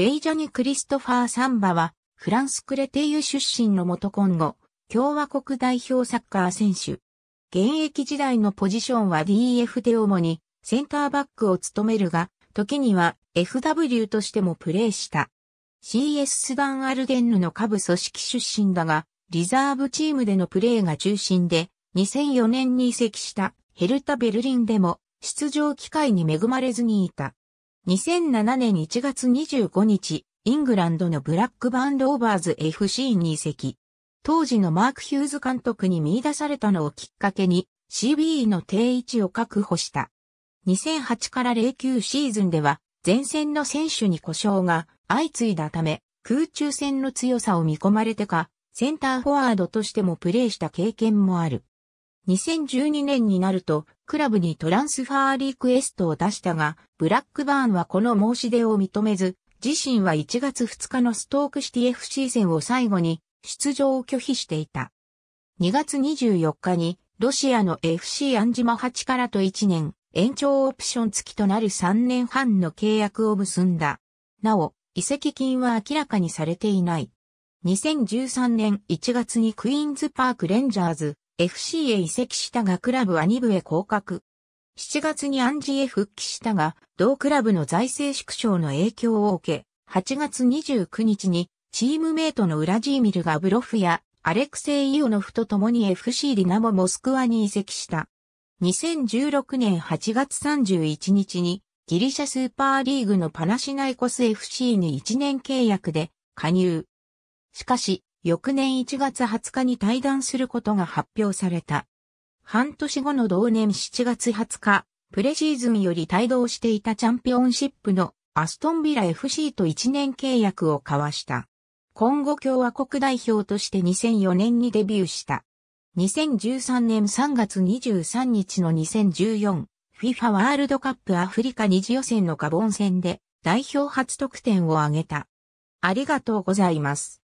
ベイジャニ・クリストファー・サンバは、フランスクレテイユ出身の元今後、共和国代表サッカー選手。現役時代のポジションは DF で主にセンターバックを務めるが、時には FW としてもプレーした。CS スダン・アルゲンヌの下部組織出身だが、リザーブチームでのプレーが中心で、2004年に移籍したヘルタ・ベルリンでも出場機会に恵まれずにいた。2007年1月25日、イングランドのブラックバンローバーズ FC に移籍。当時のマーク・ヒューズ監督に見出されたのをきっかけに CBE の定位置を確保した。2008から09シーズンでは前線の選手に故障が相次いだため空中戦の強さを見込まれてかセンターフォワードとしてもプレーした経験もある。2012年になると、クラブにトランスファーリークエストを出したが、ブラックバーンはこの申し出を認めず、自身は1月2日のストークシティ FC 戦を最後に出場を拒否していた。2月24日にロシアの FC アンジマ8からと1年延長オプション付きとなる3年半の契約を結んだ。なお、移籍金は明らかにされていない。2013年1月にクイーンズパークレンジャーズ FC へ移籍したがクラブは2部へ降格。7月にアンジへ復帰したが、同クラブの財政縮小の影響を受け、8月29日にチームメイトのウラジーミルがブロフやアレクセイ・イオノフと共に FC リナモ・モスクワに移籍した。2016年8月31日にギリシャスーパーリーグのパナシナイコス FC に1年契約で加入。しかし、翌年1月20日に退団することが発表された。半年後の同年7月20日、プレシーズンより帯同していたチャンピオンシップのアストンビラ FC と1年契約を交わした。今後共和国代表として2004年にデビューした。2013年3月23日の 2014FIFA ワールドカップアフリカ2次予選のカボン戦で代表初得点を挙げた。ありがとうございます。